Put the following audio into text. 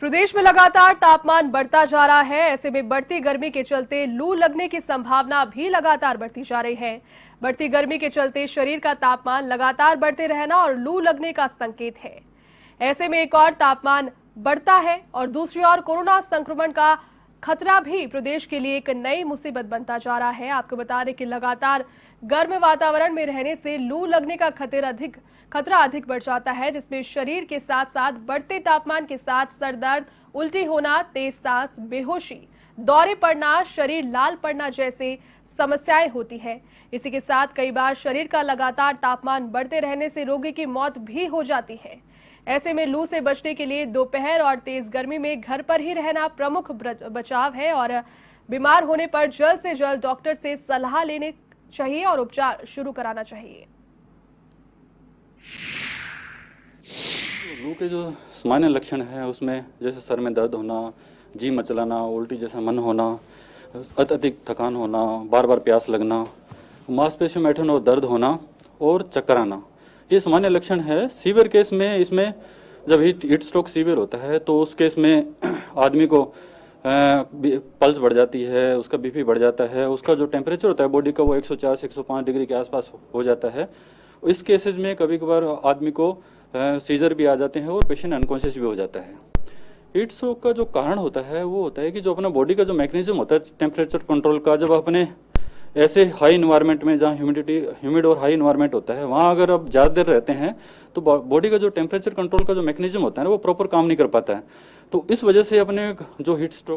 प्रदेश में लगातार तापमान बढ़ता जा रहा है ऐसे में बढ़ती गर्मी के चलते लू लगने की संभावना भी लगातार बढ़ती जा रही है बढ़ती गर्मी के चलते शरीर का तापमान लगातार बढ़ते रहना और लू लगने का संकेत है ऐसे में एक और तापमान बढ़ता है और दूसरी ओर कोरोना संक्रमण का खतरा भी प्रदेश के लिए एक नई मुसीबत बनता जा रहा है आपको बता दें कि लगातार गर्म वातावरण में रहने से लू लगने का खतरा अधिक खतरा अधिक बढ़ जाता है जिसमें शरीर के साथ साथ बढ़ते तापमान के साथ सरदर्द उल्टी होना तेज सांस बेहोशी दौरे पड़ना शरीर लाल पड़ना जैसी समस्याएं होती है इसी के साथ कई बार शरीर का लगातार तापमान बढ़ते रहने से रोगी की मौत भी हो जाती है ऐसे में लू से बचने के लिए दोपहर और तेज गर्मी में घर पर ही रहना प्रमुख बचाव है और बीमार होने पर जल्द से जल्द डॉक्टर से सलाह लेने चाहिए और उपचार शुरू कराना चाहिए लू के जो सामान्य लक्षण है उसमें जैसे सर में दर्द होना जी मचलाना उल्टी जैसा मन होना अत्यधिक थकान होना बार बार प्यास लगना में मैठन और दर्द होना और चक्कर आना ये सामान्य लक्षण है सीवियर केस में इसमें जब हीट हीट स्ट्रोक सीवियर होता है तो उस केस में आदमी को पल्स बढ़ जाती है उसका बीपी बढ़ जाता है उसका जो टेम्परेचर होता है बॉडी का वो 104 से 105 डिग्री के आसपास हो जाता है इस केसेस में कभी कभार आदमी को सीजर भी आ जाते हैं और पेशेंट अनकॉन्शियस भी हो जाता है हीट स्ट्रोक का जो कारण होता है वो होता है कि जो अपना बॉडी का जो मैकेनिज्म होता है टेम्परेचर कंट्रोल का जब अपने ऐसे हाई इन्वायरमेंट में जहाँ ह्यूमिडिटी ह्यूमिड और हाई इन्वायरमेंट होता है वहाँ अगर आप ज़्यादा देर रहते हैं तो बॉडी का जो टेम्परेचर कंट्रोल का जो मैकेनिज्म होता है ना वो प्रॉपर काम नहीं कर पाता है तो इस वजह से अपने जो हीट स्ट्रोक